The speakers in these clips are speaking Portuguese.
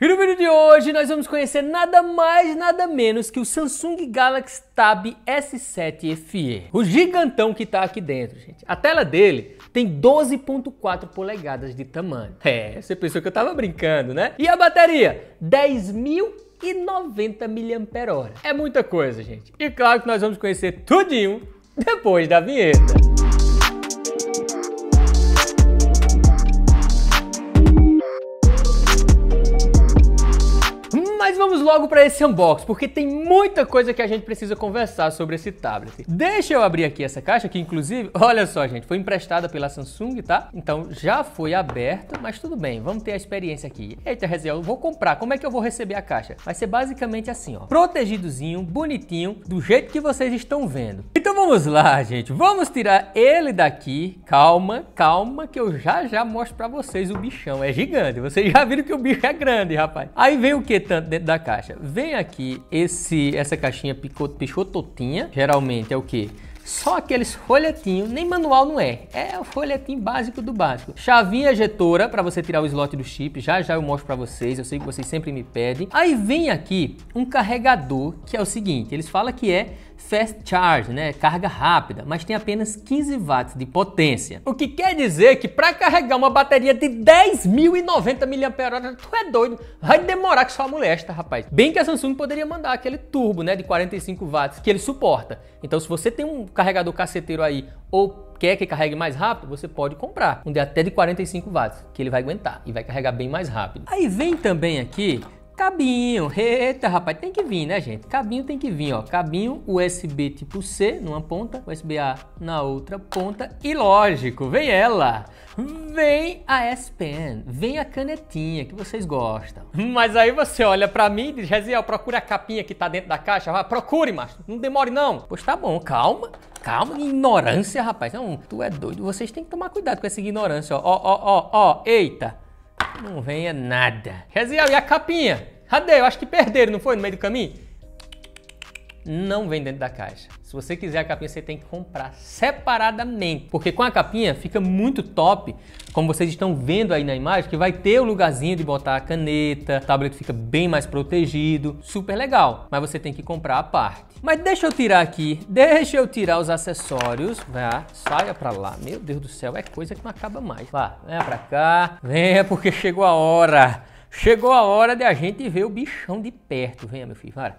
E no vídeo de hoje nós vamos conhecer nada mais nada menos que o Samsung Galaxy Tab S7 FE. O gigantão que tá aqui dentro, gente. A tela dele tem 12.4 polegadas de tamanho. É, você pensou que eu tava brincando, né? E a bateria? 10.090 mAh. É muita coisa, gente. E claro que nós vamos conhecer tudinho depois da vinheta. vamos logo para esse unboxing, porque tem muita coisa que a gente precisa conversar sobre esse tablet. Deixa eu abrir aqui essa caixa, que inclusive, olha só gente, foi emprestada pela Samsung, tá? Então já foi aberta, mas tudo bem, vamos ter a experiência aqui. Eita, Reziel, vou comprar, como é que eu vou receber a caixa? Vai ser basicamente assim, ó, protegidozinho, bonitinho, do jeito que vocês estão vendo. Então vamos lá, gente, vamos tirar ele daqui, calma, calma, que eu já já mostro para vocês o bichão, é gigante, vocês já viram que o bicho é grande, rapaz. Aí vem o que tanto dentro da caixa. Vem aqui esse, essa caixinha pichototinha, geralmente é o que? Só aqueles folhetinhos, nem manual não é, é o folhetinho básico do básico. Chavinha ejetora para você tirar o slot do chip, já já eu mostro para vocês, eu sei que vocês sempre me pedem. Aí vem aqui um carregador que é o seguinte, eles falam que é fast charge, né, carga rápida, mas tem apenas 15 watts de potência. O que quer dizer que para carregar uma bateria de 10.090 mAh, tu é doido, vai demorar que sua molesta, rapaz. Bem que a Samsung poderia mandar aquele turbo, né, de 45 watts que ele suporta. Então se você tem um carregador caceteiro aí ou quer que carregue mais rápido, você pode comprar um de até de 45 watts, que ele vai aguentar e vai carregar bem mais rápido. Aí vem também aqui Cabinho, eita rapaz, tem que vir, né, gente? Cabinho tem que vir, ó. Cabinho USB tipo C numa ponta, USB-A na outra ponta e lógico, vem ela. Vem a S Pen, vem a canetinha que vocês gostam. Mas aí você olha para mim e diz, Reziel, procura a capinha que tá dentro da caixa. Vai, procure, mas não demore não. Pois tá bom, calma, calma. Ignorância, rapaz. Não, tu é doido. Vocês têm que tomar cuidado com essa ignorância, ó. Ó, ó, ó, ó, eita. Não venha nada. Reziel, e a capinha? Cadê? Eu acho que perderam, não foi? No meio do caminho? não vem dentro da caixa. Se você quiser a capinha, você tem que comprar separadamente, porque com a capinha fica muito top, como vocês estão vendo aí na imagem, que vai ter o lugarzinho de botar a caneta, o tablet fica bem mais protegido, super legal, mas você tem que comprar a parte. Mas deixa eu tirar aqui, deixa eu tirar os acessórios, vai, saia pra lá, meu Deus do céu, é coisa que não acaba mais. Vá, venha pra cá, venha porque chegou a hora. Chegou a hora de a gente ver o bichão de perto. Venha, meu filho, para.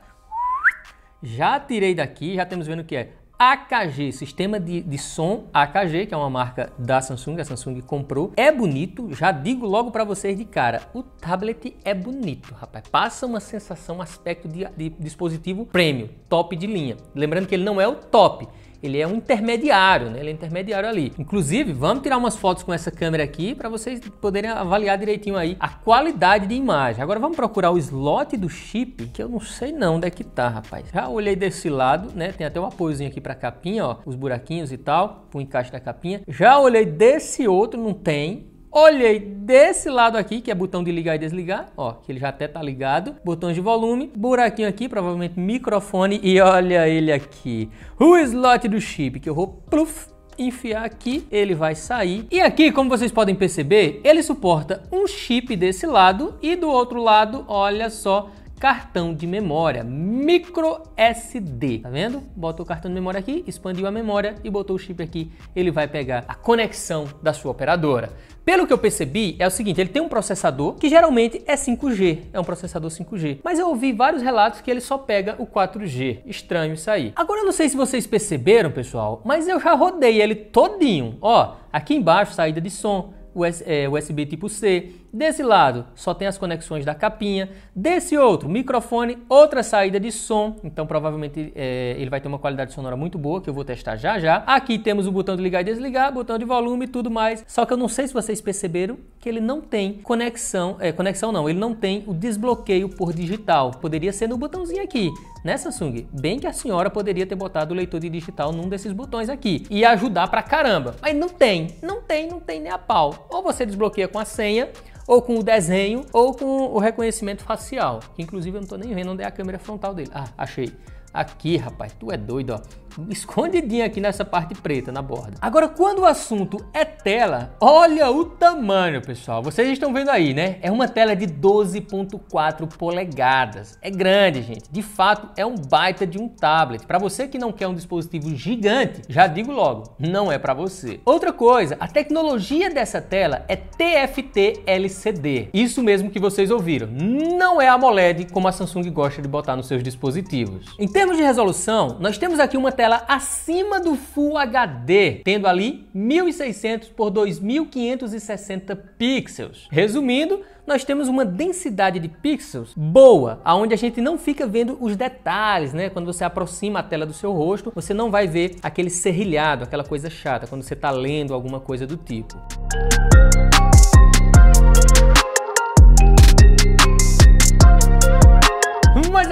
Já tirei daqui, já temos vendo que é AKG, sistema de, de som AKG, que é uma marca da Samsung, a Samsung comprou. É bonito, já digo logo para vocês de cara, o tablet é bonito, rapaz. Passa uma sensação, um aspecto de, de dispositivo premium, top de linha. Lembrando que ele não é o top, ele é um intermediário, né? Ele é intermediário ali. Inclusive, vamos tirar umas fotos com essa câmera aqui para vocês poderem avaliar direitinho aí a qualidade de imagem. Agora vamos procurar o slot do chip, que eu não sei não onde é que tá, rapaz. Já olhei desse lado, né? Tem até um apoiozinho aqui para capinha, ó, os buraquinhos e tal, o encaixe da capinha. Já olhei desse outro, não tem. Olhei desse lado aqui, que é botão de ligar e desligar, ó, que ele já até tá ligado. Botões de volume, buraquinho aqui, provavelmente microfone, e olha ele aqui. O slot do chip, que eu vou pluf, enfiar aqui, ele vai sair. E aqui, como vocês podem perceber, ele suporta um chip desse lado e do outro lado, olha só, cartão de memória micro SD, tá vendo? Bota o cartão de memória aqui, expandiu a memória e botou o chip aqui, ele vai pegar a conexão da sua operadora. Pelo que eu percebi, é o seguinte, ele tem um processador que geralmente é 5G, é um processador 5G, mas eu ouvi vários relatos que ele só pega o 4G. Estranho isso aí. Agora eu não sei se vocês perceberam, pessoal, mas eu já rodei ele todinho. Ó, aqui embaixo saída de som, USB é, tipo C, Desse lado só tem as conexões da capinha, desse outro microfone, outra saída de som, então provavelmente é, ele vai ter uma qualidade sonora muito boa que eu vou testar já já. Aqui temos o botão de ligar e desligar, botão de volume e tudo mais, só que eu não sei se vocês perceberam que ele não tem conexão, é, conexão não, ele não tem o desbloqueio por digital, poderia ser no botãozinho aqui, né Samsung? Bem que a senhora poderia ter botado o leitor de digital num desses botões aqui e ajudar pra caramba, mas não tem, não tem, não tem nem a pau. Ou você desbloqueia com a senha, ou com o desenho, ou com o reconhecimento facial. Inclusive, eu não estou nem vendo onde é a câmera frontal dele. Ah, achei. Aqui, rapaz, tu é doido, ó. escondidinha aqui nessa parte preta, na borda. Agora, quando o assunto é tela, olha o tamanho, pessoal. Vocês estão vendo aí, né? É uma tela de 12.4 polegadas. É grande, gente. De fato, é um baita de um tablet. Para você que não quer um dispositivo gigante, já digo logo, não é para você. Outra coisa, a tecnologia dessa tela é TFT LCD. Isso mesmo que vocês ouviram. Não é AMOLED como a Samsung gosta de botar nos seus dispositivos. Em termos de resolução, nós temos aqui uma tela tela acima do Full HD, tendo ali 1600 por 2560 pixels. Resumindo, nós temos uma densidade de pixels boa, aonde a gente não fica vendo os detalhes, né? Quando você aproxima a tela do seu rosto, você não vai ver aquele serrilhado, aquela coisa chata quando você está lendo alguma coisa do tipo.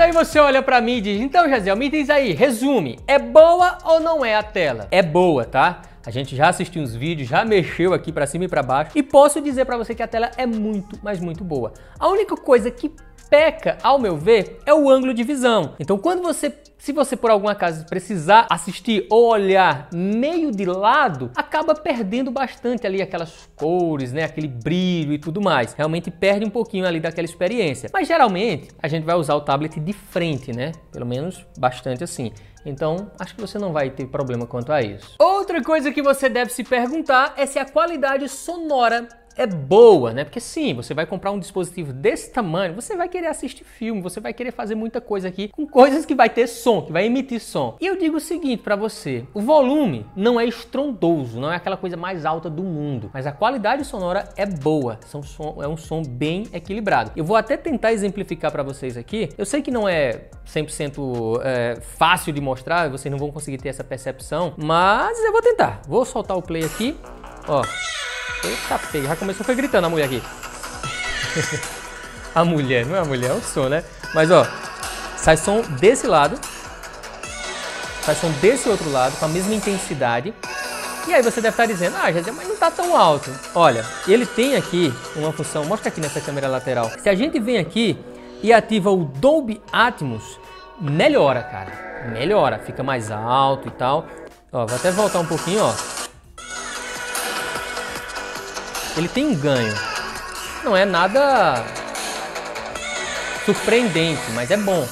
aí você olha para mim e diz: então, Jaziel, me diz aí, resume, é boa ou não é a tela? É boa, tá? A gente já assistiu uns vídeos, já mexeu aqui para cima e para baixo e posso dizer para você que a tela é muito, mas muito boa. A única coisa que peca, ao meu ver, é o ângulo de visão. Então, quando você se você por algum acaso precisar assistir ou olhar meio de lado, acaba perdendo bastante ali aquelas cores, né, aquele brilho e tudo mais. Realmente perde um pouquinho ali daquela experiência. Mas geralmente a gente vai usar o tablet de frente, né? Pelo menos bastante assim. Então, acho que você não vai ter problema quanto a isso. Outra coisa que você deve se perguntar é se a qualidade sonora é boa, né? Porque sim, você vai comprar um dispositivo desse tamanho, você vai querer assistir filme, você vai querer fazer muita coisa aqui com coisas que vai ter som, que vai emitir som. E eu digo o seguinte para você, o volume não é estrondoso, não é aquela coisa mais alta do mundo, mas a qualidade sonora é boa, é um som bem equilibrado. Eu vou até tentar exemplificar para vocês aqui. Eu sei que não é 100% é, fácil de mostrar, vocês não vão conseguir ter essa percepção, mas eu vou tentar. Vou soltar o play aqui. Ó. Eita, pega. Já começou, foi gritando a mulher aqui. a mulher, não é a mulher, é o som, né? Mas, ó. Sai som desse lado. Sai som desse outro lado, com a mesma intensidade. E aí você deve estar dizendo, ah, mas não tá tão alto. Olha, ele tem aqui uma função, mostra aqui nessa câmera lateral. Se a gente vem aqui e ativa o Dolby Atmos, melhora, cara. Melhora, fica mais alto e tal. Ó, vou até voltar um pouquinho, ó ele tem um ganho. Não é nada surpreendente, mas é bom.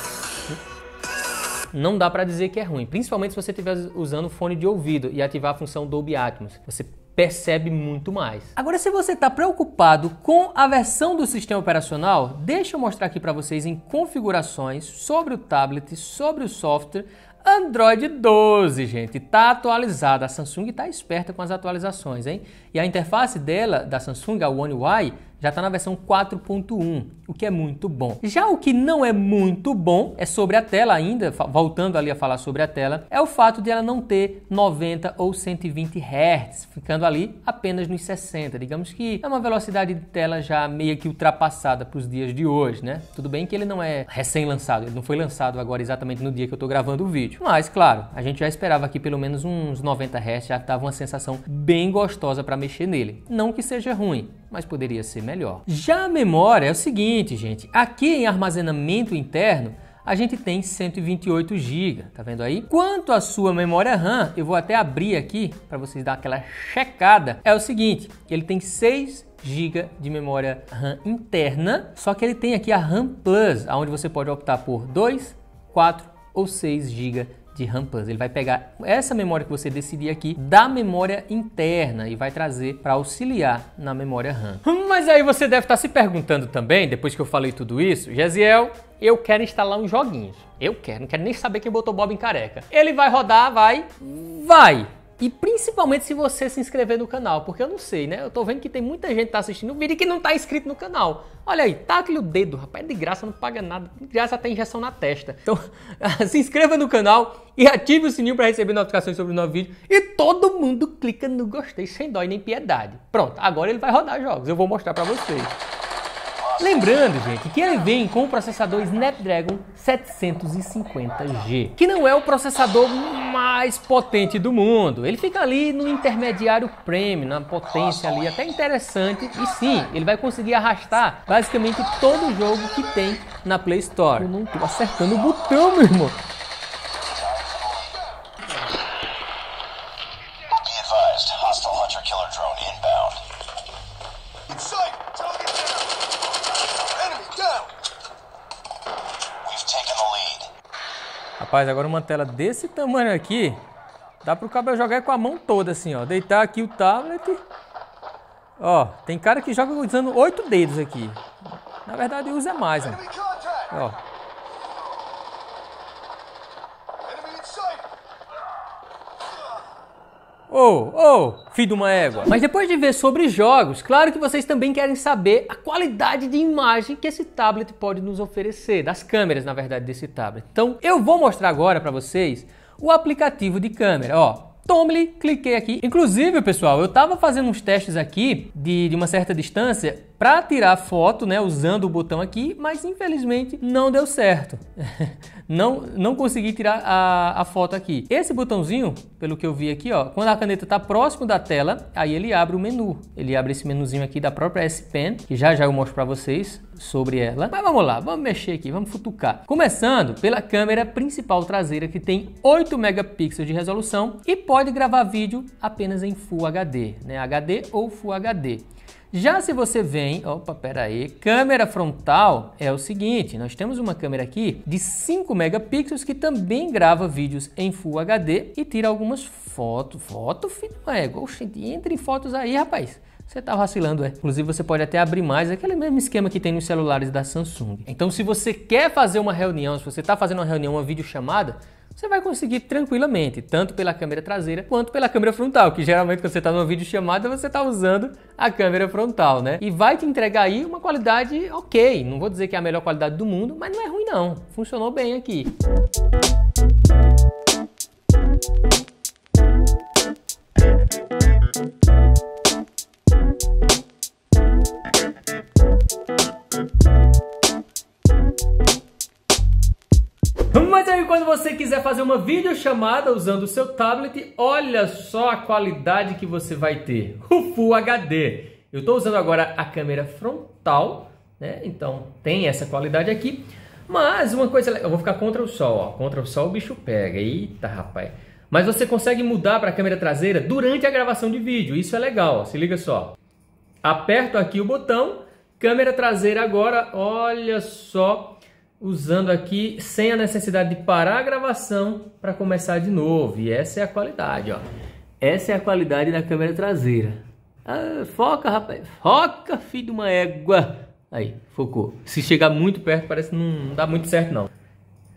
Não dá para dizer que é ruim, principalmente se você estiver usando fone de ouvido e ativar a função Dolby Atmos. Você percebe muito mais. Agora, se você está preocupado com a versão do sistema operacional, deixa eu mostrar aqui para vocês em configurações sobre o tablet, sobre o software, Android 12, gente, está atualizada. A Samsung está esperta com as atualizações, hein? E a interface dela, da Samsung, a One UI, já está na versão 4.1, o que é muito bom. Já o que não é muito bom, é sobre a tela ainda, voltando ali a falar sobre a tela, é o fato de ela não ter 90 ou 120 Hz, ficando ali apenas nos 60. Digamos que é uma velocidade de tela já meio que ultrapassada para os dias de hoje, né? Tudo bem que ele não é recém-lançado, ele não foi lançado agora exatamente no dia que eu estou gravando o vídeo. Mas, claro, a gente já esperava aqui pelo menos uns 90 Hz, já estava uma sensação bem gostosa para mexer nele. Não que seja ruim, mas poderia ser melhor. Já a memória é o seguinte, gente, aqui em armazenamento interno, a gente tem 128 GB, tá vendo aí? Quanto à sua memória RAM, eu vou até abrir aqui para vocês dar aquela checada. É o seguinte, ele tem 6 GB de memória RAM interna, só que ele tem aqui a RAM Plus, onde você pode optar por 2, 4 ou 6 GB de rampas. Ele vai pegar essa memória que você decidir aqui da memória interna e vai trazer para auxiliar na memória RAM. Hum, mas aí você deve estar tá se perguntando também, depois que eu falei tudo isso, Jeziel, eu quero instalar uns joguinhos. Eu quero, não quero nem saber quem botou Bob em careca. Ele vai rodar, vai, vai. E principalmente se você se inscrever no canal, porque eu não sei, né? Eu tô vendo que tem muita gente que tá assistindo o vídeo e que não tá inscrito no canal. Olha aí, taca-lhe tá o dedo, rapaz, de graça, não paga nada, de graça até injeção na testa. Então, se inscreva no canal e ative o sininho para receber notificações sobre o novo vídeo. E todo mundo clica no gostei sem dó e nem piedade. Pronto, agora ele vai rodar jogos, eu vou mostrar para vocês. Lembrando, gente, que ele vem com o processador Snapdragon 750G, que não é o processador mais potente do mundo. Ele fica ali no intermediário premium, na potência ali até interessante. E sim, ele vai conseguir arrastar basicamente todo o jogo que tem na Play Store. Eu não tô acertando o botão, meu irmão. Rapaz, agora uma tela desse tamanho aqui, dá pro cabelo jogar com a mão toda assim, ó. Deitar aqui o tablet. Ó, tem cara que joga usando oito dedos aqui. Na verdade usa mais, né? Ó. ou, oh, oh, filho de uma égua. Mas depois de ver sobre jogos, claro que vocês também querem saber a qualidade de imagem que esse tablet pode nos oferecer, das câmeras, na verdade, desse tablet. Então, eu vou mostrar agora para vocês o aplicativo de câmera, ó. Tomble, cliquei aqui. Inclusive, pessoal, eu estava fazendo uns testes aqui de, de uma certa distância para tirar foto, né, usando o botão aqui, mas infelizmente não deu certo. não, não consegui tirar a, a foto aqui. Esse botãozinho, pelo que eu vi aqui, ó, quando a caneta está próximo da tela, aí ele abre o menu. Ele abre esse menuzinho aqui da própria S Pen, que já já eu mostro para vocês sobre ela. Mas vamos lá, vamos mexer aqui, vamos futucar. Começando pela câmera principal traseira que tem 8 megapixels de resolução e pode gravar vídeo apenas em Full HD, né? HD ou Full HD. Já se você vem, opa, pera aí, câmera frontal é o seguinte, nós temos uma câmera aqui de 5 megapixels que também grava vídeos em Full HD e tira algumas fotos, foto, filho, é, entre fotos aí, rapaz. Você tá vacilando, é. Inclusive, você pode até abrir mais, aquele mesmo esquema que tem nos celulares da Samsung. Então, se você quer fazer uma reunião, se você está fazendo uma reunião, uma videochamada, você vai conseguir tranquilamente, tanto pela câmera traseira quanto pela câmera frontal, que geralmente quando você está numa videochamada você está usando a câmera frontal, né? E vai te entregar aí uma qualidade ok, não vou dizer que é a melhor qualidade do mundo, mas não é ruim não, funcionou bem aqui. quando você quiser fazer uma videochamada usando o seu tablet, olha só a qualidade que você vai ter. O Full HD. Eu estou usando agora a câmera frontal, né? Então tem essa qualidade aqui. Mas uma coisa, eu vou ficar contra o sol, ó. Contra o sol o bicho pega. Eita, rapaz. Mas você consegue mudar para a câmera traseira durante a gravação de vídeo. Isso é legal, ó. se liga só. Aperto aqui o botão, câmera traseira agora, olha só usando aqui sem a necessidade de parar a gravação para começar de novo. E essa é a qualidade, ó. Essa é a qualidade da câmera traseira. Ah, foca, rapaz. Foca, filho de uma égua. Aí, focou. Se chegar muito perto, parece que não, não dá muito certo, não.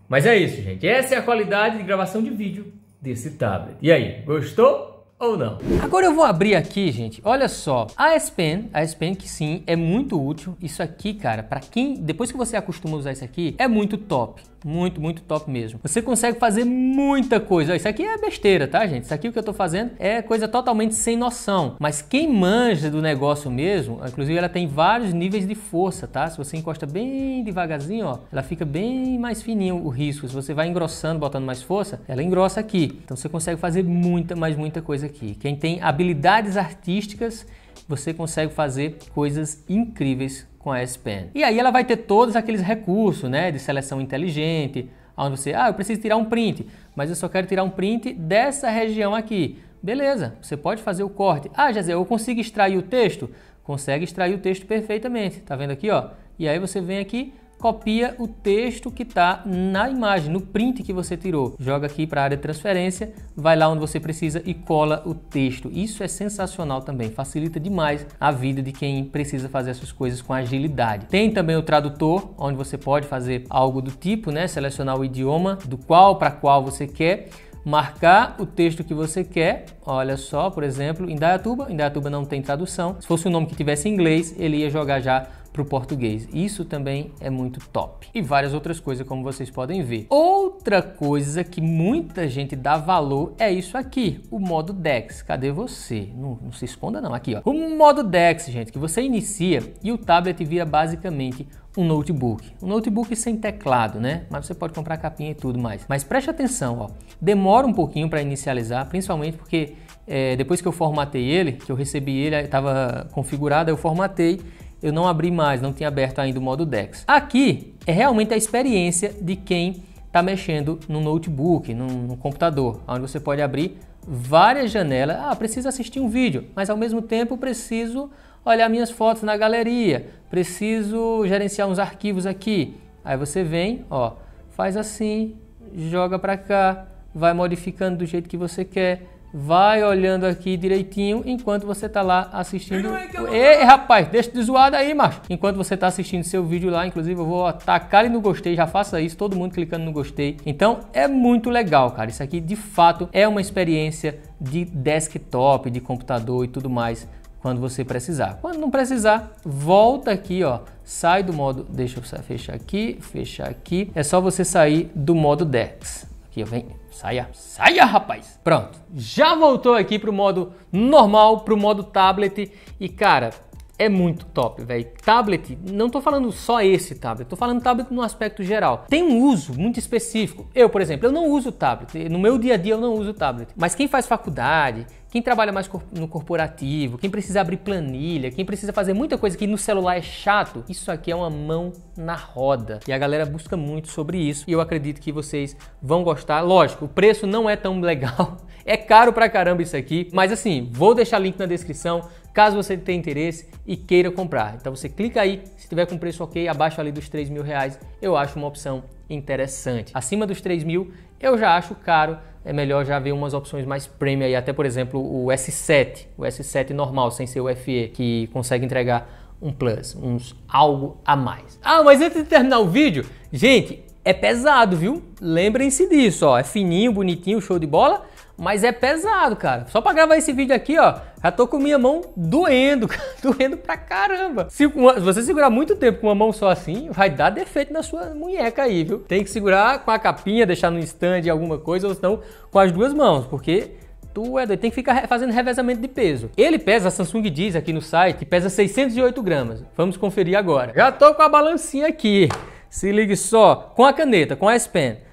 Mas é isso, gente. Essa é a qualidade de gravação de vídeo desse tablet. E aí, gostou? ou não. Agora eu vou abrir aqui, gente. Olha só, a S Pen, a S Pen que sim, é muito útil. Isso aqui, cara, para quem depois que você acostuma a usar isso aqui, é muito top. Muito, muito top mesmo. Você consegue fazer muita coisa. Isso aqui é besteira, tá, gente? Isso aqui o que eu tô fazendo é coisa totalmente sem noção. Mas quem manja do negócio mesmo, inclusive ela tem vários níveis de força, tá? Se você encosta bem devagarzinho, ó, ela fica bem mais fininho o risco. Se você vai engrossando, botando mais força, ela engrossa aqui. Então você consegue fazer muita, mais muita coisa aqui. Quem tem habilidades artísticas, você consegue fazer coisas incríveis com a S Pen. E aí ela vai ter todos aqueles recursos, né, de seleção inteligente, onde você, ah, eu preciso tirar um print, mas eu só quero tirar um print dessa região aqui. Beleza, você pode fazer o corte. Ah, Jazé, eu consigo extrair o texto? Consegue extrair o texto perfeitamente. Tá vendo aqui, ó? E aí você vem aqui, copia o texto que está na imagem, no print que você tirou. Joga aqui para a área de transferência, vai lá onde você precisa e cola o texto. Isso é sensacional também, facilita demais a vida de quem precisa fazer essas coisas com agilidade. Tem também o tradutor, onde você pode fazer algo do tipo, né? Selecionar o idioma do qual para qual você quer marcar o texto que você quer. Olha só, por exemplo, em Dayatuba não tem tradução. Se fosse um nome que tivesse em inglês, ele ia jogar já para o português. Isso também é muito top. E várias outras coisas, como vocês podem ver. Outra coisa que muita gente dá valor é isso aqui, o modo DEX. Cadê você? Não, não se esconda não, aqui ó. O modo DEX, gente, que você inicia e o tablet vira basicamente um notebook. Um notebook sem teclado, né? Mas você pode comprar capinha e tudo mais. Mas preste atenção, ó. Demora um pouquinho para inicializar, principalmente porque é, depois que eu formatei ele, que eu recebi ele, estava configurado, eu formatei eu não abri mais, não tinha aberto ainda o modo DeX. Aqui é realmente a experiência de quem está mexendo no notebook, no computador, onde você pode abrir várias janelas. Ah, preciso assistir um vídeo, mas ao mesmo tempo preciso olhar minhas fotos na galeria, preciso gerenciar uns arquivos aqui. Aí você vem, ó, faz assim, joga para cá, vai modificando do jeito que você quer Vai olhando aqui direitinho enquanto você está lá assistindo. Ei, rapaz, deixa de zoar daí, macho. Enquanto você está assistindo seu vídeo lá, inclusive eu vou atacar ali no gostei, já faça isso, todo mundo clicando no gostei. Então é muito legal, cara. Isso aqui de fato é uma experiência de desktop, de computador e tudo mais quando você precisar. Quando não precisar, volta aqui, ó, sai do modo, deixa eu fechar aqui, fechar aqui. É só você sair do modo DEX. Aqui, ó, vem Saia, saia, rapaz! Pronto, já voltou aqui pro modo normal, pro modo tablet e cara, é muito top, velho. Tablet, não tô falando só esse tablet, tô falando tablet no aspecto geral. Tem um uso muito específico. Eu, por exemplo, eu não uso tablet. No meu dia a dia eu não uso tablet. Mas quem faz faculdade, quem trabalha mais no corporativo, quem precisa abrir planilha, quem precisa fazer muita coisa que no celular é chato, isso aqui é uma mão na roda. E a galera busca muito sobre isso. E eu acredito que vocês vão gostar. Lógico, o preço não é tão legal. É caro pra caramba isso aqui. Mas assim, vou deixar link na descrição caso você tenha interesse e queira comprar. Então você clica aí, se tiver com preço ok, abaixo ali dos 3 mil reais, eu acho uma opção interessante. Acima dos 3 mil, eu já acho caro, é melhor já ver umas opções mais premium aí, até por exemplo o S7, o S7 normal, sem ser o FE, que consegue entregar um plus, uns algo a mais. Ah, mas antes de terminar o vídeo, gente, é pesado, viu? Lembrem-se disso, ó, é fininho, bonitinho, show de bola, mas é pesado, cara. Só para gravar esse vídeo aqui, ó, já tô com minha mão doendo, doendo pra caramba. Se você segurar muito tempo com uma mão só assim, vai dar defeito na sua munheca aí, viu? Tem que segurar com a capinha, deixar no stand alguma coisa, ou então com as duas mãos, porque tu é doido, tem que ficar fazendo revezamento de peso. Ele pesa, a Samsung diz aqui no site, que pesa 608 gramas. Vamos conferir agora. Já tô com a balancinha aqui. Se ligue só, com a caneta, com a S-Pen.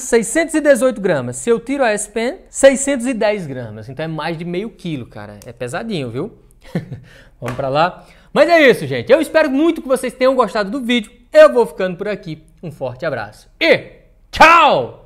618 ah, gramas. Se eu tiro a S-Pen, 610 gramas. Então é mais de meio quilo, cara. É pesadinho, viu? Vamos para lá. Mas é isso, gente. Eu espero muito que vocês tenham gostado do vídeo. Eu vou ficando por aqui. Um forte abraço e tchau!